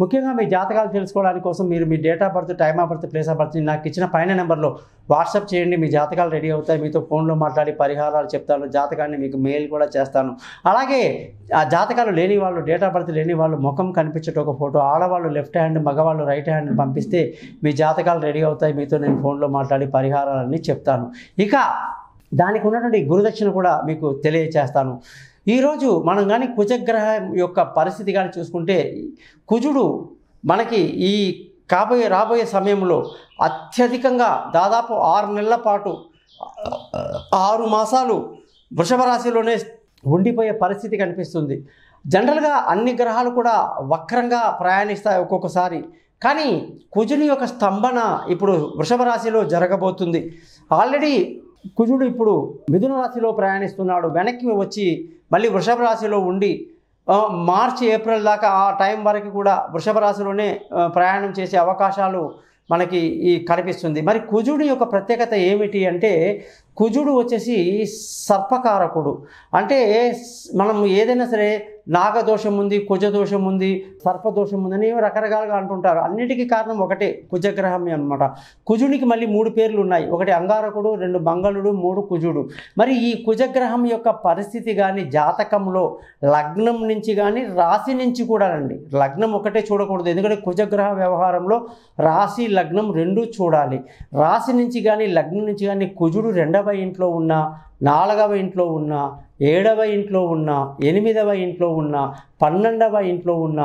ముఖ్యంగా మీ జాతకాలు తెలుసుకోవడానికి కోసం మీరు మీ date of birth time of birth place of birth నాకు ఇచ్చిన పైన నెంబర్లో వాట్సాప్ చేయండి మీ జాతకాలు రెడీ అవుతాయి మీతో ఫోన్లో మాట్లాడి పరిహారాలు చెప్తాను జాతకాన్ని మీకు మెయిల్ కూడా చేస్తాను అలాగే ఆ జాతకాలు లేని వాళ్ళు డేట్ ఆఫ్ బర్త్ లేని వాళ్ళు ముఖం కనిపించట ఒక ఫోటో ఆడవాళ్ళు లెఫ్ట్ హ్యాండ్ మగవాళ్ళు రైట్ హ్యాండ్ పంపిస్తే మీ జాతకాలు రెడీ అవుతాయి మీతో నేను ఫోన్లో మాట్లాడి పరిహారాలన్నీ చెప్తాను ఇక దానికి ఉన్నటువంటి గురుదక్షిణ కూడా మీకు తెలియచేస్తాను ఈరోజు మనం కానీ కుజగ్రహం యొక్క పరిస్థితి కానీ చూసుకుంటే కుజుడు మనకి ఈ కాబోయే రాబోయే సమయంలో అత్యధికంగా దాదాపు ఆరు నెలల పాటు ఆరు మాసాలు వృషభ రాశిలోనే ఉండిపోయే పరిస్థితి కనిపిస్తుంది జనరల్గా అన్ని గ్రహాలు కూడా వక్రంగా ప్రయాణిస్తాయి ఒక్కొక్కసారి కానీ కుజుని యొక్క స్తంభన ఇప్పుడు వృషభ రాశిలో జరగబోతుంది ఆల్రెడీ కుజుడు ఇప్పుడు మిథున రాశిలో ప్రయాణిస్తున్నాడు వెనక్కి వచ్చి మళ్ళీ వృషభ రాశిలో ఉండి మార్చి ఏప్రిల్ దాకా ఆ టైం వరకు కూడా వృషభ రాశిలోనే ప్రయాణం చేసే అవకాశాలు మనకి ఈ కనిపిస్తుంది మరి కుజుడి యొక్క ప్రత్యేకత ఏమిటి అంటే కుజుడు వచ్చేసి సర్పకారకుడు అంటే మనం ఏదైనా సరే నాగదోషం ఉంది కుజదోషం ఉంది సర్పదోషం ఉంది అని రకరకాలుగా అంటుంటారు అన్నిటికీ కారణం ఒకటే కుజగ్రహమే అనమాట కుజునికి మళ్ళీ మూడు పేర్లు ఉన్నాయి ఒకటి అంగారకుడు రెండు మంగళుడు మూడు కుజుడు మరి ఈ కుజగ్రహం యొక్క పరిస్థితి కానీ జాతకంలో లగ్నం నుంచి కానీ రాశి నుంచి కూడా అండి లగ్నం ఒకటే చూడకూడదు ఎందుకంటే కుజగ్రహ వ్యవహారంలో రాశి లగ్నం రెండూ చూడాలి రాశి నుంచి కానీ లగ్నం నుంచి కానీ కుజుడు రెండవ ఇంట్లో ఉన్న నాలుగవ ఇంట్లో ఉన్న ఏడవ ఇంట్లో ఉన్న ఎనిమిదవ ఇంట్లో ఉన్న పన్నెండవ ఇంట్లో ఉన్న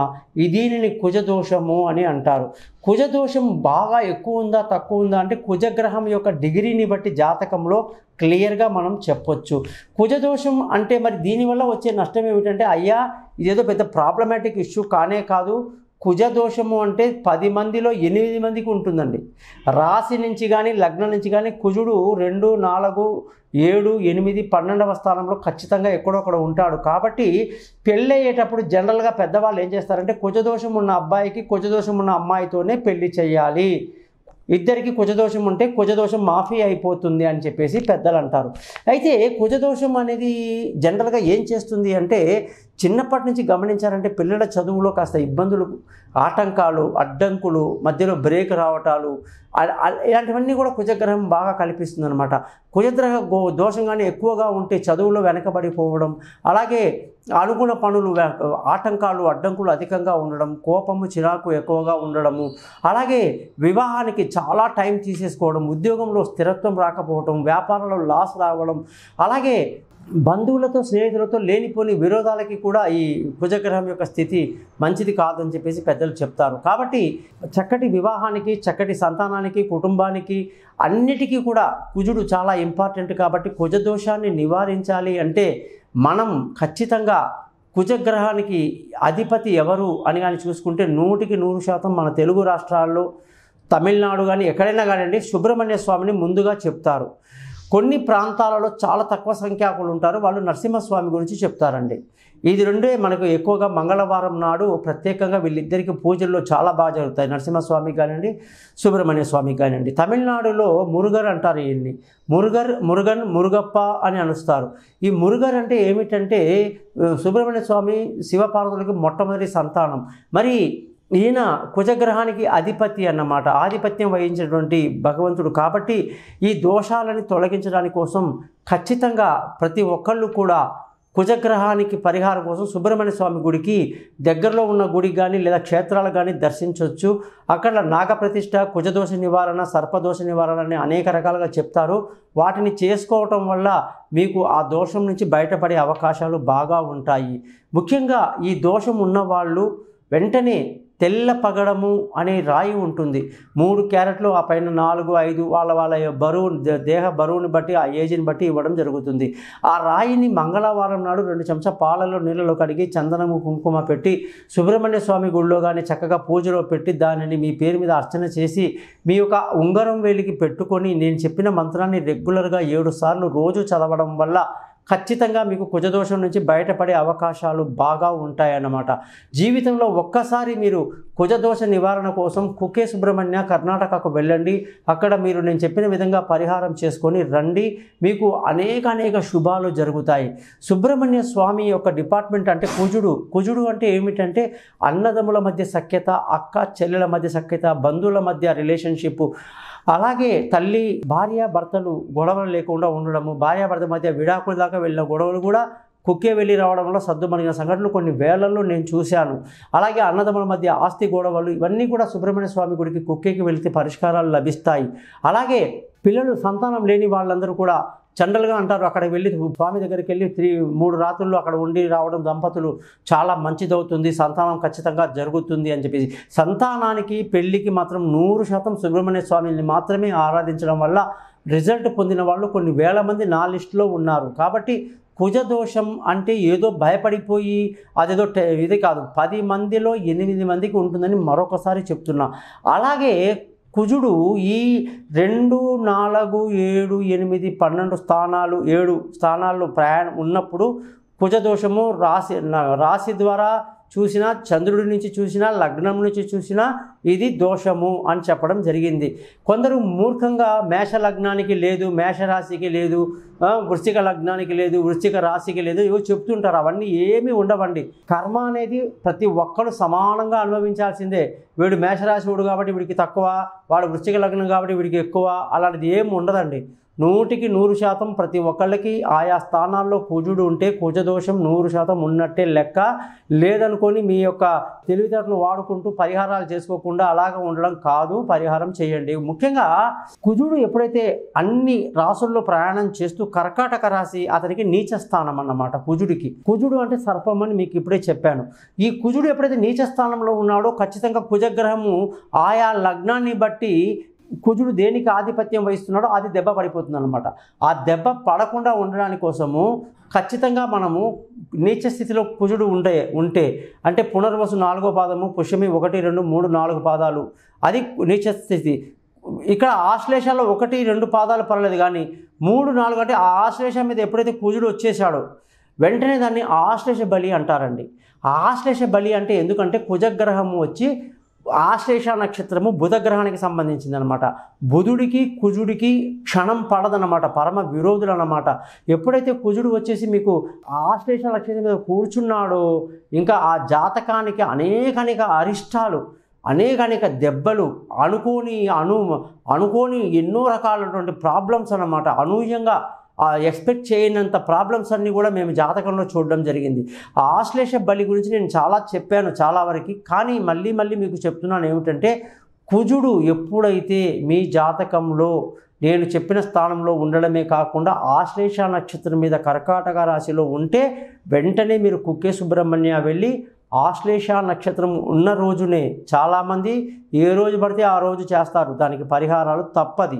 దీనిని కుజదోషము అని అంటారు కుజదోషం బాగా ఎక్కువ ఉందా తక్కువ ఉందా అంటే కుజగ్రహం యొక్క డిగ్రీని బట్టి జాతకంలో క్లియర్గా మనం చెప్పొచ్చు కుజదోషం అంటే మరి దీనివల్ల వచ్చే నష్టం ఏమిటంటే అయ్యా ఇదేదో పెద్ద ప్రాబ్లమాటిక్ ఇష్యూ కానే కాదు కుజదోషము అంటే పది మందిలో ఎనిమిది మందికి ఉంటుందండి రాశి నుంచి కానీ లగ్నం నుంచి కానీ కుజుడు రెండు నాలుగు ఏడు ఎనిమిది పన్నెండవ స్థానంలో ఖచ్చితంగా అక్కడ ఉంటాడు కాబట్టి పెళ్ళయ్యేటప్పుడు జనరల్గా పెద్దవాళ్ళు ఏం చేస్తారంటే కుజదోషం ఉన్న అబ్బాయికి కుజదోషం ఉన్న అమ్మాయితోనే పెళ్లి చేయాలి ఇద్దరికి కుజదోషం ఉంటే కుజదోషం మాఫీ అయిపోతుంది అని చెప్పేసి పెద్దలు అంటారు అయితే కుజదోషం అనేది జనరల్గా ఏం చేస్తుంది అంటే చిన్నప్పటి నుంచి గమనించారంటే పిల్లల చదువులో కాస్త ఇబ్బందులు ఆటంకాలు అడ్డంకులు మధ్యలో బ్రేక్ రావటాలు ఇలాంటివన్నీ కూడా కుజగ్రహం బాగా కల్పిస్తుంది అనమాట కుజగ్రహ గో దోషంగానే ఎక్కువగా ఉంటే చదువులో వెనకబడిపోవడం అలాగే అనుగుణ పనులు ఆటంకాలు అడ్డంకులు అధికంగా ఉండడం కోపము చిరాకు ఎక్కువగా ఉండడము అలాగే వివాహానికి చాలా టైం తీసేసుకోవడం ఉద్యోగంలో స్థిరత్వం రాకపోవడం వ్యాపారంలో లాస్ రావడం అలాగే బంధువులతో స్నేహితులతో లేనిపోని విరోధాలకి కూడా ఈ కుజగ్రహం యొక్క స్థితి మంచిది కాదని చెప్పేసి పెద్దలు చెప్తారు కాబట్టి చక్కటి వివాహానికి చక్కటి సంతానానికి కుటుంబానికి అన్నిటికీ కూడా కుజుడు చాలా ఇంపార్టెంట్ కాబట్టి కుజదోషాన్ని నివారించాలి అంటే మనం ఖచ్చితంగా కుజగ్రహానికి అధిపతి ఎవరు అని కానీ చూసుకుంటే నూటికి నూరు శాతం మన తెలుగు రాష్ట్రాల్లో తమిళనాడు కానీ ఎక్కడైనా కానివ్వండి సుబ్రహ్మణ్య స్వామిని ముందుగా చెప్తారు కొన్ని ప్రాంతాలలో చాలా తక్కువ సంఖ్యాకులు ఉంటారు వాళ్ళు నరసింహస్వామి గురించి చెప్తారండి ఇది రెండే మనకు ఎక్కువగా మంగళవారం నాడు ప్రత్యేకంగా వీళ్ళిద్దరికి పూజల్లో చాలా బాగా జరుగుతాయి నరసింహస్వామి కానివ్వండి సుబ్రహ్మణ్య స్వామి కానివ్వండి తమిళనాడులో మురుగర్ అంటారు వీళ్ళని మురుగర్ మురుగన్ మురుగప్ప అని అనుస్తారు ఈ మురుగర్ అంటే ఏమిటంటే సుబ్రహ్మణ్య స్వామి శివపార్వతులకి మొట్టమొదటి సంతానం మరి ఈయన కుజగ్రహానికి అధిపతి అన్నమాట ఆధిపత్యం వహించినటువంటి భగవంతుడు కాబట్టి ఈ దోషాలని తొలగించడానికి కోసం ఖచ్చితంగా ప్రతి ఒక్కళ్ళు కూడా కుజగ్రహానికి పరిహారం కోసం సుబ్రహ్మణ్య స్వామి గుడికి దగ్గరలో ఉన్న గుడి కానీ లేదా క్షేత్రాలు కానీ దర్శించవచ్చు అక్కడ నాగప్రతిష్ట కుజదోష నివారణ సర్పదోష నివారణ అని అనేక రకాలుగా చెప్తారు వాటిని చేసుకోవటం వల్ల మీకు ఆ దోషం నుంచి బయటపడే అవకాశాలు బాగా ఉంటాయి ముఖ్యంగా ఈ దోషం ఉన్నవాళ్ళు వెంటనే తెల్ల పగడము అనే రాయి ఉంటుంది మూడు క్యారెట్లు ఆ పైన నాలుగు ఐదు వాళ్ళ వాళ్ళ బరువు దేహ బరువుని బట్టి ఆ ఏజ్ని బట్టి ఇవ్వడం జరుగుతుంది ఆ రాయిని మంగళవారం నాడు రెండు చెంచా పాలలో నీళ్ళలో కడిగి చందనము కుంకుమ పెట్టి సుబ్రహ్మణ్య స్వామి గుడిలో కానీ చక్కగా పూజలో పెట్టి దానిని మీ పేరు మీద అర్చన చేసి మీ యొక్క ఉంగరం వేలికి పెట్టుకొని నేను చెప్పిన మంత్రాన్ని రెగ్యులర్గా ఏడు సార్లు రోజు చదవడం వల్ల ఖచ్చితంగా మీకు కుజదోషం నుంచి బయటపడే అవకాశాలు బాగా ఉంటాయన్నమాట జీవితంలో ఒక్కసారి మీరు కుజదోష నివారణ కోసం కుకే సుబ్రహ్మణ్య కర్ణాటకకు వెళ్ళండి అక్కడ మీరు నేను చెప్పిన విధంగా పరిహారం చేసుకొని రండి మీకు అనేక అనేక శుభాలు జరుగుతాయి సుబ్రహ్మణ్య స్వామి యొక్క డిపార్ట్మెంట్ అంటే కుజుడు కుజుడు అంటే ఏమిటంటే అన్నదమ్ముల మధ్య సఖ్యత అక్క చెల్లెల మధ్య సఖ్యత బంధువుల మధ్య రిలేషన్షిప్ అలాగే తల్లి భార్య భర్తలు గొడవలు లేకుండా ఉండడము భార్య భర్త మధ్య విడాకుల దాకా వెళ్ళిన గొడవలు కూడా కుక్కే వెళ్ళి రావడంలో సర్దుమణిగిన సంఘటనలు కొన్ని వేళల్లో నేను చూశాను అలాగే అన్నదమ్ముల మధ్య ఆస్తి గొడవలు ఇవన్నీ కూడా సుబ్రహ్మణ్య స్వామి గుడికి కుక్కేకి వెళితే పరిష్కారాలు లభిస్తాయి అలాగే పిల్లలు సంతానం లేని వాళ్ళందరూ కూడా జనరల్గా అంటారు అక్కడికి వెళ్ళి స్వామి దగ్గరికి వెళ్ళి త్రీ మూడు రాత్రులు అక్కడ ఉండి రావడం దంపతులు చాలా మంచిదవుతుంది సంతానం ఖచ్చితంగా జరుగుతుంది అని చెప్పేసి సంతానానికి పెళ్ళికి మాత్రం నూరు శాతం సుబ్రహ్మణ్య స్వామిని మాత్రమే ఆరాధించడం వల్ల రిజల్ట్ పొందిన వాళ్ళు కొన్ని వేల మంది నా లిస్టులో ఉన్నారు కాబట్టి కుజదోషం అంటే ఏదో భయపడిపోయి అదేదో ఇది కాదు పది మందిలో ఎనిమిది మందికి ఉంటుందని మరొకసారి చెప్తున్నా అలాగే కుజుడు ఈ రెండు నాలుగు ఏడు ఎనిమిది పన్నెండు స్థానాలు ఏడు స్థానాల్లో ప్రయాణం ఉన్నప్పుడు కుజదోషము రాశి రాశి ద్వారా చూసినా చంద్రుడి నుంచి చూసినా లగ్నం నుంచి చూసినా ఇది దోషము అని చెప్పడం జరిగింది కొందరు మూర్ఖంగా మేష లగ్నానికి లేదు మేషరాశికి లేదు వృశ్చిక లగ్నానికి లేదు వృశ్చిక రాశికి లేదు ఇవో చెప్తుంటారు అవన్నీ ఏమీ ఉండవండి కర్మ అనేది ప్రతి ఒక్కరు సమానంగా అనుభవించాల్సిందే వీడు మేషరాశి వాడు కాబట్టి వీడికి తక్కువ వాడు వృశ్చిక లగ్నం కాబట్టి వీడికి ఎక్కువ అలాంటిది ఏమి ఉండదండి నూటికి నూరు శాతం ప్రతి ఒక్కళ్ళకి ఆయా స్థానాల్లో కుజుడు ఉంటే కుజదోషం నూరు శాతం ఉన్నట్టే లెక్క లేదనుకొని మీ యొక్క తెలివితేటలు వాడుకుంటూ పరిహారాలు చేసుకోకుండా అలాగ ఉండడం కాదు పరిహారం చేయండి ముఖ్యంగా కుజుడు ఎప్పుడైతే అన్ని రాసుల్లో ప్రయాణం చేస్తూ కర్కాటక రాశి అతనికి నీచ స్థానం అన్నమాట కుజుడికి కుజుడు అంటే సర్పం అని మీకు ఇప్పుడే చెప్పాను ఈ కుజుడు ఎప్పుడైతే నీచ స్థానంలో ఉన్నాడో ఖచ్చితంగా కుజగ్రహము ఆయా లగ్నాన్ని బట్టి కుజుడు దేనికి ఆధిపత్యం వహిస్తున్నాడో అది దెబ్బ పడిపోతుంది అనమాట ఆ దెబ్బ పడకుండా ఉండడానికి కోసము ఖచ్చితంగా మనము నీచ స్థితిలో కుజుడు ఉండే ఉంటే అంటే పునర్వసు నాలుగో పాదము పుష్యమి ఒకటి రెండు మూడు నాలుగు పాదాలు అది నీచ స్థితి ఇక్కడ ఆశ్లేషాల్లో ఒకటి రెండు పాదాలు పర్లేదు కానీ మూడు నాలుగు అంటే ఆ ఆశ్లేషం మీద ఎప్పుడైతే కుజుడు వచ్చేసాడో వెంటనే దాన్ని ఆశ్లేష బలి అంటారండి ఆశ్లేష బలి అంటే ఎందుకంటే కుజగ్రహము వచ్చి ఆశ్లేష నక్షత్రము బుధగ్రహానికి సంబంధించింది అనమాట బుధుడికి కుజుడికి క్షణం పడదనమాట పరమ విరోధులు అనమాట ఎప్పుడైతే కుజుడు వచ్చేసి మీకు ఆశ్లేష నక్షత్రం మీద కూర్చున్నాడో ఇంకా ఆ జాతకానికి అనేక అనేక అరిష్టాలు అనేక అనేక దెబ్బలు అనుకోని అను అనుకోని ఎన్నో రకాలైనటువంటి ప్రాబ్లమ్స్ అనమాట అనూహ్యంగా ఎక్స్పెక్ట్ చేయనంత ప్రాబ్లమ్స్ అన్నీ కూడా మేము జాతకంలో చూడడం జరిగింది ఆ ఆశ్లేష బలి గురించి నేను చాలా చెప్పాను చాలా వరకు కానీ మళ్ళీ మళ్ళీ మీకు చెప్తున్నాను ఏమిటంటే కుజుడు ఎప్పుడైతే మీ జాతకంలో నేను చెప్పిన స్థానంలో ఉండడమే కాకుండా ఆశ్లేష నక్షత్రం మీద కర్కాటక రాశిలో ఉంటే వెంటనే మీరు కుక్కే సుబ్రహ్మణ్య వెళ్ళి ఆశ్లేష నక్షత్రం ఉన్న రోజునే చాలామంది ఏ రోజు పడితే ఆ రోజు చేస్తారు దానికి పరిహారాలు తప్పది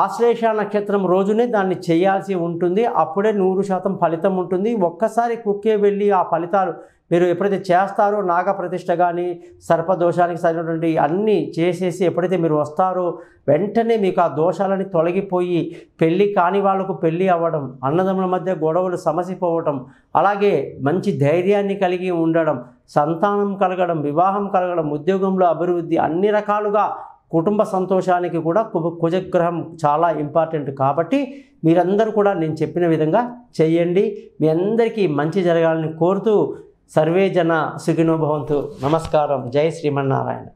ఆశ్లేష నక్షత్రం రోజునే దాన్ని చేయాల్సి ఉంటుంది అప్పుడే నూరు శాతం ఫలితం ఉంటుంది ఒక్కసారి కుక్కే వెళ్ళి ఆ ఫలితాలు మీరు ఎప్పుడైతే చేస్తారో నాగప్రతిష్ఠ కానీ సర్పదోషానికి సరైనటువంటి అన్నీ చేసేసి ఎప్పుడైతే మీరు వస్తారో వెంటనే మీకు ఆ దోషాలని తొలగిపోయి పెళ్ళి కాని వాళ్లకు పెళ్ళి అవ్వడం అన్నదమ్ముల మధ్య గొడవలు సమసిపోవటం అలాగే మంచి ధైర్యాన్ని కలిగి ఉండడం సంతానం కలగడం వివాహం కలగడం ఉద్యోగంలో అభివృద్ధి అన్ని రకాలుగా కుటుంబ సంతోషానికి కూడా కుజగ్రహం చాలా ఇంపార్టెంట్ కాబట్టి మీరందరూ కూడా నేను చెప్పిన విధంగా చేయండి మీ అందరికీ మంచి జరగాలని కోరుతూ సర్వే జన సుఖినోభవంతు నమస్కారం జై శ్రీమన్నారాయణ